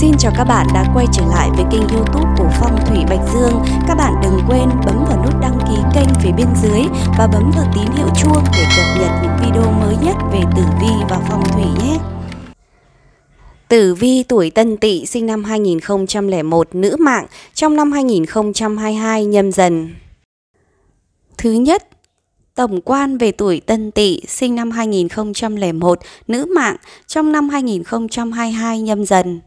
Xin chào các bạn đã quay trở lại với kênh youtube của Phong Thủy Bạch Dương Các bạn đừng quên bấm vào nút đăng ký kênh phía bên dưới Và bấm vào tín hiệu chuông để cập nhật những video mới nhất về tử vi và phong thủy nhé Tử Vi tuổi Tân Tỵ sinh năm 2001 nữ mạng trong năm 2022 nhâm dần. Thứ nhất, tổng quan về tuổi Tân Tỵ sinh năm 2001 nữ mạng trong năm 2022 nhâm dần.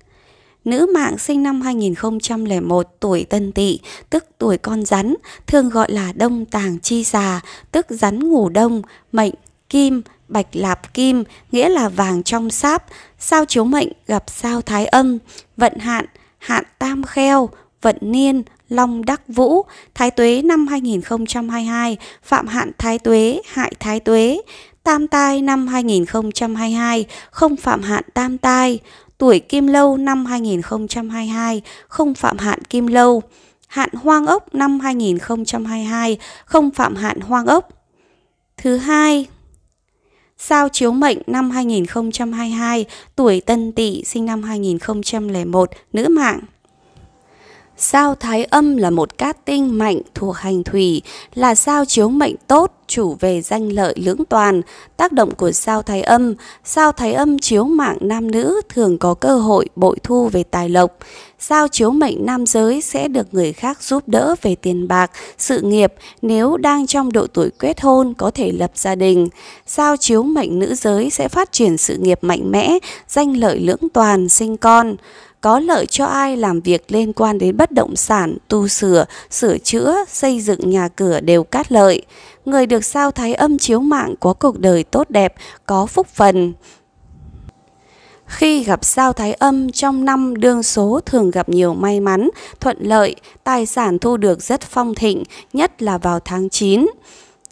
Nữ mạng sinh năm 2001 tuổi tân tỵ, tức tuổi con rắn, thường gọi là đông tàng chi già, tức rắn ngủ đông, mệnh, kim, bạch lạp kim, nghĩa là vàng trong sáp, sao chiếu mệnh gặp sao thái âm, vận hạn, hạn tam kheo, vận niên, Long Đắc Vũ, Thái Tuế năm 2022, Phạm Hạn Thái Tuế, Hại Thái Tuế, Tam Tai năm 2022, không phạm hạn tam tai, tuổi Kim Lâu năm 2022 không phạm hạn Kim Lâu, hạn Hoang ốc năm 2022 không phạm hạn Hoang ốc. Thứ hai, Sao chiếu mệnh năm 2022, tuổi Tân Tỵ sinh năm 2001, nữ mạng. Sao Thái Âm là một cát tinh mạnh thuộc hành thủy, là sao chiếu mệnh tốt, chủ về danh lợi lưỡng toàn. Tác động của sao Thái Âm, sao Thái Âm chiếu mạng nam nữ thường có cơ hội bội thu về tài lộc. Sao chiếu mệnh nam giới sẽ được người khác giúp đỡ về tiền bạc, sự nghiệp nếu đang trong độ tuổi kết hôn có thể lập gia đình. Sao chiếu mệnh nữ giới sẽ phát triển sự nghiệp mạnh mẽ, danh lợi lưỡng toàn, sinh con có lợi cho ai làm việc liên quan đến bất động sản, tu sửa, sửa chữa, xây dựng nhà cửa đều cát lợi. Người được sao thái âm chiếu mạng có cuộc đời tốt đẹp, có phúc phần. Khi gặp sao thái âm trong năm đương số thường gặp nhiều may mắn, thuận lợi, tài sản thu được rất phong thịnh, nhất là vào tháng 9.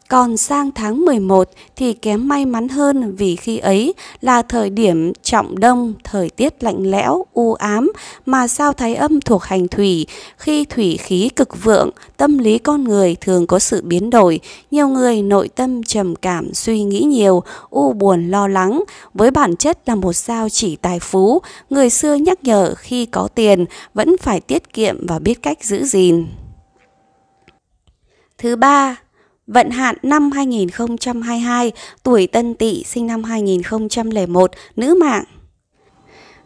Còn sang tháng 11 thì kém may mắn hơn vì khi ấy là thời điểm trọng đông, thời tiết lạnh lẽo, u ám mà sao thái âm thuộc hành thủy. Khi thủy khí cực vượng, tâm lý con người thường có sự biến đổi. Nhiều người nội tâm trầm cảm, suy nghĩ nhiều, u buồn lo lắng. Với bản chất là một sao chỉ tài phú, người xưa nhắc nhở khi có tiền vẫn phải tiết kiệm và biết cách giữ gìn. Thứ ba, Vận hạn năm 2022, tuổi Tân Tỵ sinh năm 2001, nữ mạng.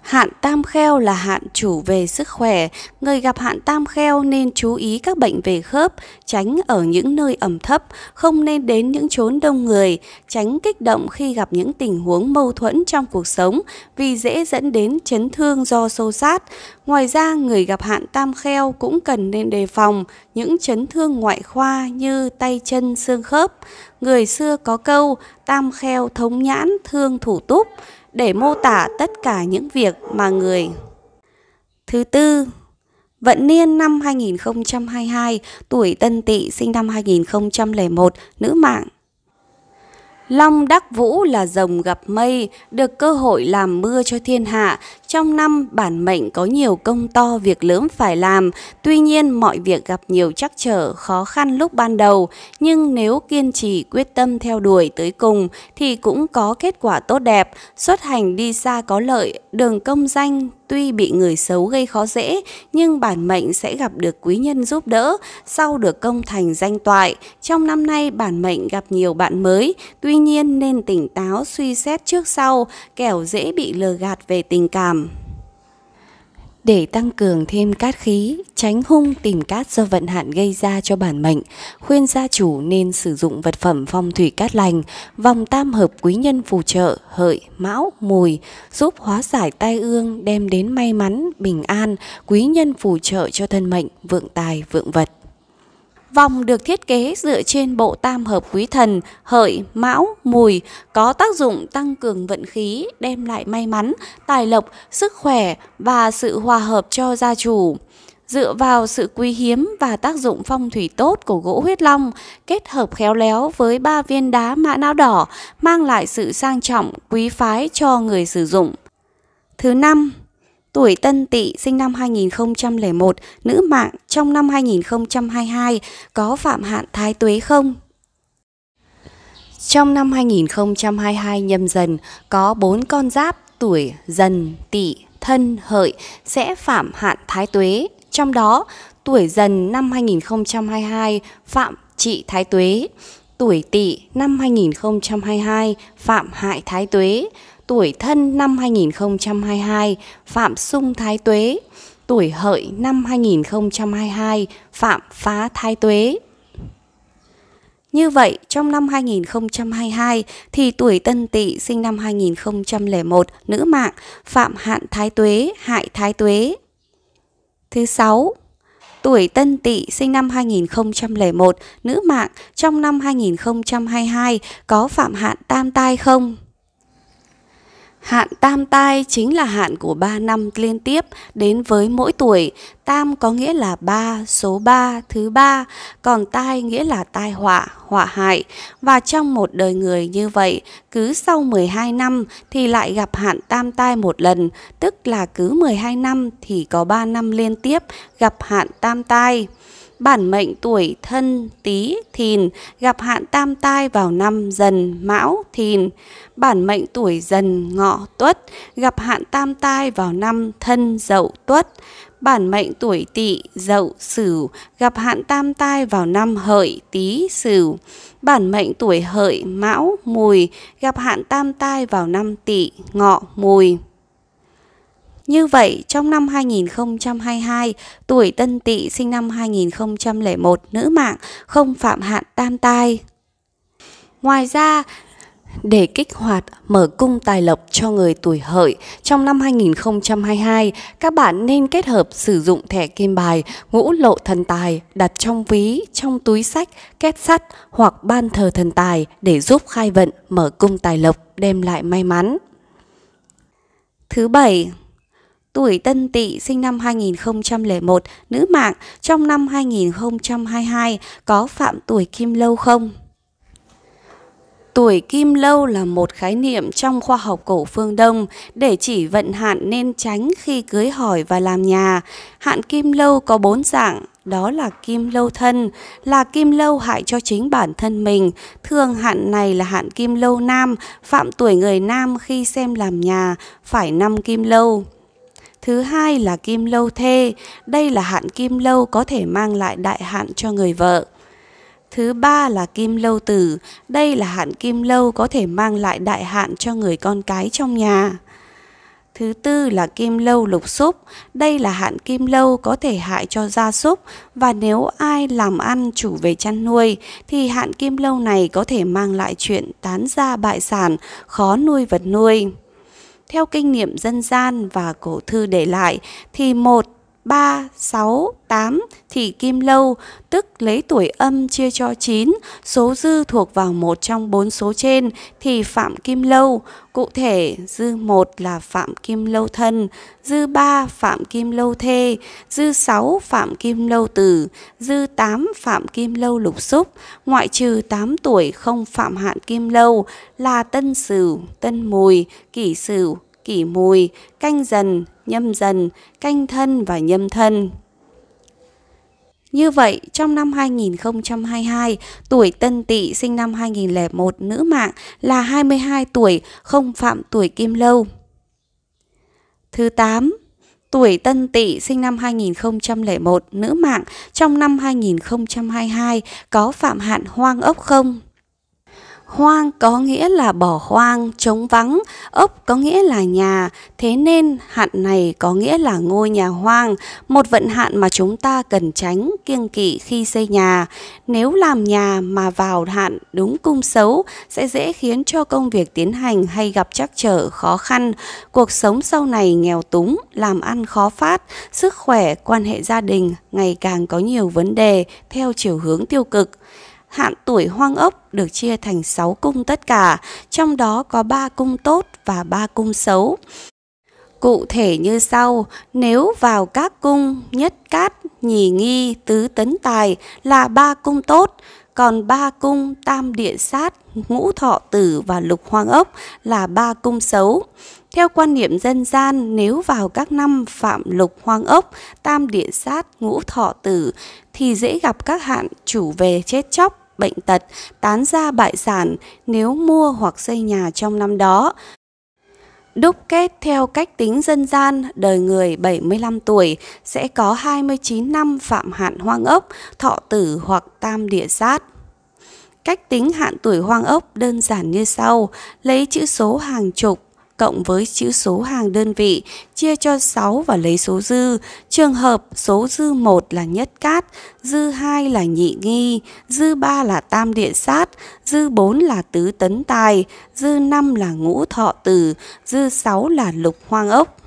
Hạn tam kheo là hạn chủ về sức khỏe, người gặp hạn tam kheo nên chú ý các bệnh về khớp, tránh ở những nơi ẩm thấp, không nên đến những chốn đông người, tránh kích động khi gặp những tình huống mâu thuẫn trong cuộc sống vì dễ dẫn đến chấn thương do sâu sát. Ngoài ra, người gặp hạn tam kheo cũng cần nên đề phòng những chấn thương ngoại khoa như tay chân xương khớp. Người xưa có câu tam kheo thống nhãn thương thủ túc để mô tả tất cả những việc mà người. Thứ tư, Vận niên năm 2022, tuổi Tân Tỵ sinh năm 2001, nữ mạng. Long đắc vũ là rồng gặp mây, được cơ hội làm mưa cho thiên hạ. Trong năm, bản mệnh có nhiều công to việc lớn phải làm. Tuy nhiên, mọi việc gặp nhiều trắc trở, khó khăn lúc ban đầu. Nhưng nếu kiên trì quyết tâm theo đuổi tới cùng, thì cũng có kết quả tốt đẹp. Xuất hành đi xa có lợi, đường công danh, tuy bị người xấu gây khó dễ nhưng bản mệnh sẽ gặp được quý nhân giúp đỡ sau được công thành danh toại trong năm nay bản mệnh gặp nhiều bạn mới tuy nhiên nên tỉnh táo suy xét trước sau kẻo dễ bị lừa gạt về tình cảm để tăng cường thêm cát khí, tránh hung tìm cát do vận hạn gây ra cho bản mệnh, khuyên gia chủ nên sử dụng vật phẩm phong thủy cát lành, vòng tam hợp quý nhân phù trợ, hợi, mão, mùi, giúp hóa giải tai ương, đem đến may mắn, bình an, quý nhân phù trợ cho thân mệnh, vượng tài, vượng vật. Vòng được thiết kế dựa trên bộ tam hợp quý thần, hợi, mão, mùi, có tác dụng tăng cường vận khí, đem lại may mắn, tài lộc, sức khỏe và sự hòa hợp cho gia chủ. Dựa vào sự quý hiếm và tác dụng phong thủy tốt của gỗ huyết long, kết hợp khéo léo với ba viên đá mã não đỏ, mang lại sự sang trọng, quý phái cho người sử dụng. Thứ năm, tuổi Tân Tỵ sinh năm 2001, nữ mạng trong năm 2022 có phạm hạn thái tuế không? Trong năm 2022 nhâm dần có 4 con giáp tuổi dần, tỵ, thân, hợi sẽ phạm hạn thái tuế, trong đó tuổi dần năm 2022 phạm trị thái tuế, tuổi tỵ năm 2022 phạm hại thái tuế, tuổi thân năm 2022 Phạm Sung Thái Tuế, tuổi hợi năm 2022 Phạm Phá Thái Tuế. Như vậy, trong năm 2022 thì tuổi Tân Tỵ sinh năm 2001, nữ mạng Phạm Hạn Thái Tuế, Hại Thái Tuế. Thứ sáu tuổi Tân Tỵ sinh năm 2001, nữ mạng trong năm 2022 có Phạm Hạn Tam Tai không? Hạn tam tai chính là hạn của 3 năm liên tiếp đến với mỗi tuổi. Tam có nghĩa là 3, số 3, thứ 3, còn tai nghĩa là tai họa, họa hại. Và trong một đời người như vậy, cứ sau 12 năm thì lại gặp hạn tam tai một lần, tức là cứ 12 năm thì có 3 năm liên tiếp gặp hạn tam tai bản mệnh tuổi thân tý thìn gặp hạn tam tai vào năm dần mão thìn. Bản mệnh tuổi dần ngọ tuất gặp hạn tam tai vào năm thân dậu tuất. Bản mệnh tuổi tỵ dậu sửu gặp hạn tam tai vào năm hợi tý sửu. Bản mệnh tuổi hợi mão mùi gặp hạn tam tai vào năm tỵ ngọ mùi. Như vậy, trong năm 2022, tuổi tân tỵ sinh năm 2001 nữ mạng không phạm hạn tam tai. Ngoài ra, để kích hoạt mở cung tài lộc cho người tuổi hợi trong năm 2022, các bạn nên kết hợp sử dụng thẻ kim bài ngũ lộ thần tài đặt trong ví, trong túi sách, két sắt hoặc ban thờ thần tài để giúp khai vận mở cung tài lộc đem lại may mắn. Thứ bảy, tuổi Tân Tỵ sinh năm 2001, nữ mạng, trong năm 2022 có phạm tuổi Kim Lâu không? Tuổi kim lâu là một khái niệm trong khoa học cổ phương Đông để chỉ vận hạn nên tránh khi cưới hỏi và làm nhà. Hạn kim lâu có bốn dạng, đó là kim lâu thân, là kim lâu hại cho chính bản thân mình. Thường hạn này là hạn kim lâu nam, phạm tuổi người nam khi xem làm nhà, phải năm kim lâu. Thứ hai là kim lâu thê, đây là hạn kim lâu có thể mang lại đại hạn cho người vợ. Thứ ba là kim lâu tử, đây là hạn kim lâu có thể mang lại đại hạn cho người con cái trong nhà. Thứ tư là kim lâu lục xúc, đây là hạn kim lâu có thể hại cho gia súc và nếu ai làm ăn chủ về chăn nuôi thì hạn kim lâu này có thể mang lại chuyện tán gia bại sản, khó nuôi vật nuôi. Theo kinh nghiệm dân gian và cổ thư để lại thì một 3, 6, 8 thì kim lâu, tức lấy tuổi âm chia cho 9, số dư thuộc vào một trong bốn số trên thì phạm kim lâu. Cụ thể, dư 1 là phạm kim lâu thân, dư 3 phạm kim lâu thê, dư 6 phạm kim lâu tử, dư 8 phạm kim lâu lục xúc, ngoại trừ 8 tuổi không phạm hạn kim lâu là tân sửu, tân mùi, kỷ sửu, kỷ mùi, canh dần, nhâm dần, canh thân và nhâm thân. Như vậy, trong năm 2022, tuổi Tân Tỵ sinh năm 2001 nữ mạng là 22 tuổi, không phạm tuổi Kim Lâu. Thứ 8, tuổi Tân Tỵ sinh năm 2001 nữ mạng trong năm 2022 có phạm hạn hoang ốc không? Hoang có nghĩa là bỏ hoang, trống vắng, ốc có nghĩa là nhà, thế nên hạn này có nghĩa là ngôi nhà hoang, một vận hạn mà chúng ta cần tránh, kiêng kỵ khi xây nhà. Nếu làm nhà mà vào hạn đúng cung xấu sẽ dễ khiến cho công việc tiến hành hay gặp trắc trở khó khăn, cuộc sống sau này nghèo túng, làm ăn khó phát, sức khỏe, quan hệ gia đình ngày càng có nhiều vấn đề theo chiều hướng tiêu cực hạn tuổi hoang ốc được chia thành 6 cung tất cả, trong đó có 3 cung tốt và 3 cung xấu. Cụ thể như sau, nếu vào các cung nhất cát, nhì nghi, tứ tấn tài là ba cung tốt, còn ba cung tam địa sát, ngũ thọ tử và lục hoang ốc là ba cung xấu. Theo quan niệm dân gian, nếu vào các năm phạm lục hoang ốc, tam địa sát, ngũ thọ tử thì dễ gặp các hạn chủ về chết chóc, bệnh tật, tán gia bại sản nếu mua hoặc xây nhà trong năm đó. Đúc kết theo cách tính dân gian, đời người 75 tuổi sẽ có 29 năm phạm hạn hoang ốc, thọ tử hoặc tam địa sát. Cách tính hạn tuổi hoang ốc đơn giản như sau, lấy chữ số hàng chục cộng với chữ số hàng đơn vị, chia cho 6 và lấy số dư. Trường hợp số dư 1 là nhất cát, dư 2 là nhị nghi, dư 3 là tam địa sát, dư 4 là tứ tấn tài, dư 5 là ngũ thọ tử, dư 6 là lục hoang ốc.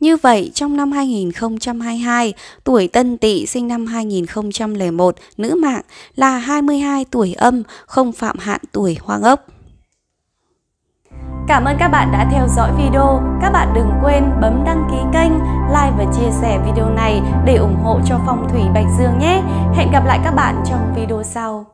Như vậy, trong năm 2022, tuổi Tân Tỵ sinh năm 2001, nữ mạng là 22 tuổi âm, không phạm hạn tuổi hoang ốc. Cảm ơn các bạn đã theo dõi video. Các bạn đừng quên bấm đăng ký kênh, like và chia sẻ video này để ủng hộ cho Phong thủy Bạch Dương nhé. Hẹn gặp lại các bạn trong video sau.